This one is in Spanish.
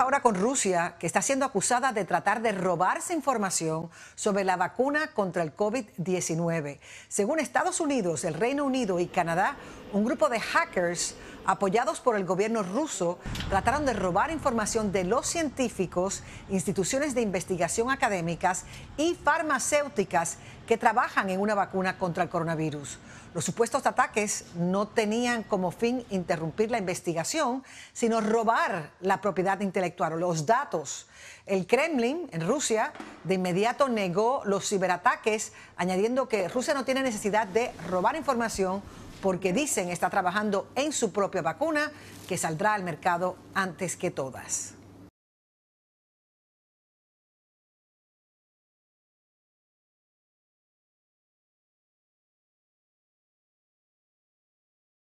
Ahora con Rusia, que está siendo acusada de tratar de robarse información sobre la vacuna contra el COVID-19. Según Estados Unidos, el Reino Unido y Canadá, un grupo de hackers apoyados por el gobierno ruso trataron de robar información de los científicos, instituciones de investigación académicas y farmacéuticas que trabajan en una vacuna contra el coronavirus. Los supuestos ataques no tenían como fin interrumpir la investigación, sino robar la propiedad intelectual o los datos. El Kremlin en Rusia de inmediato negó los ciberataques, añadiendo que Rusia no tiene necesidad de robar información porque dicen está trabajando en su propia vacuna que saldrá al mercado antes que todas.